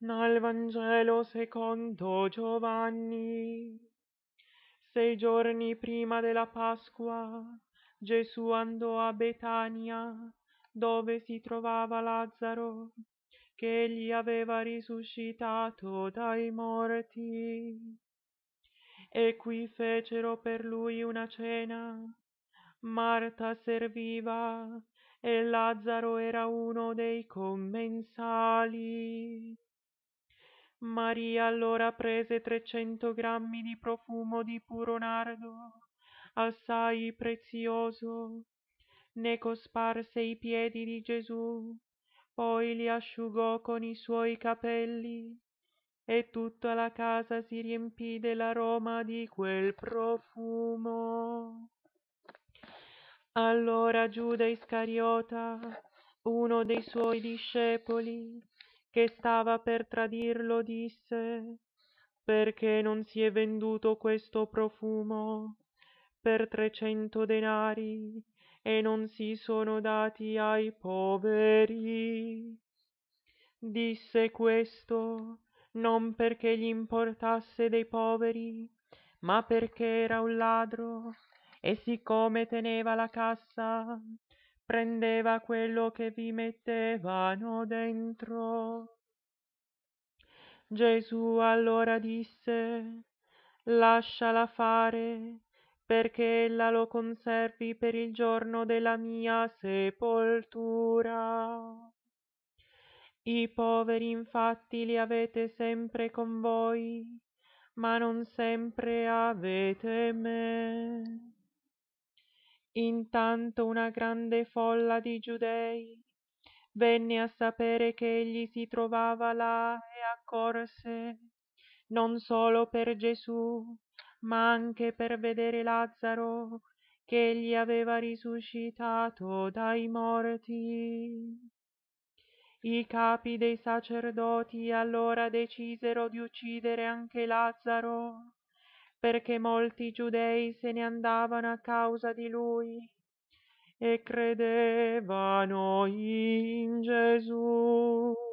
dal Vangelo secondo Giovanni. Sei giorni prima della Pasqua Gesù andò a Betania, dove si trovava Lazzaro, che egli aveva risuscitato dai morti. E qui fecero per lui una cena. Marta serviva e Lazzaro era uno dei commensali maria allora prese trecento grammi di profumo di puro nardo assai prezioso ne cosparse i piedi di gesù poi li asciugò con i suoi capelli e tutta la casa si riempì dell'aroma di quel profumo. Allora Giuda Iscariota, uno dei suoi discepoli, che stava per tradirlo disse perché non si è venduto questo profumo per trecento denari e non si sono dati ai poveri disse questo non perché gli importasse dei poveri ma perché era un ladro e siccome teneva la cassa prendeva quello che vi mettevano dentro. Gesù allora disse, lasciala fare, perché ella lo conservi per il giorno della mia sepoltura. I poveri infatti li avete sempre con voi, ma non sempre avete me intanto una grande folla di giudei venne a sapere che egli si trovava là e accorse non solo per Gesù, ma anche per vedere Lazzaro che egli aveva risuscitato dai morti. I capi dei sacerdoti allora decisero di uccidere anche Lazzaro perché molti giudei se ne andavano a causa di lui e credevano in Gesù.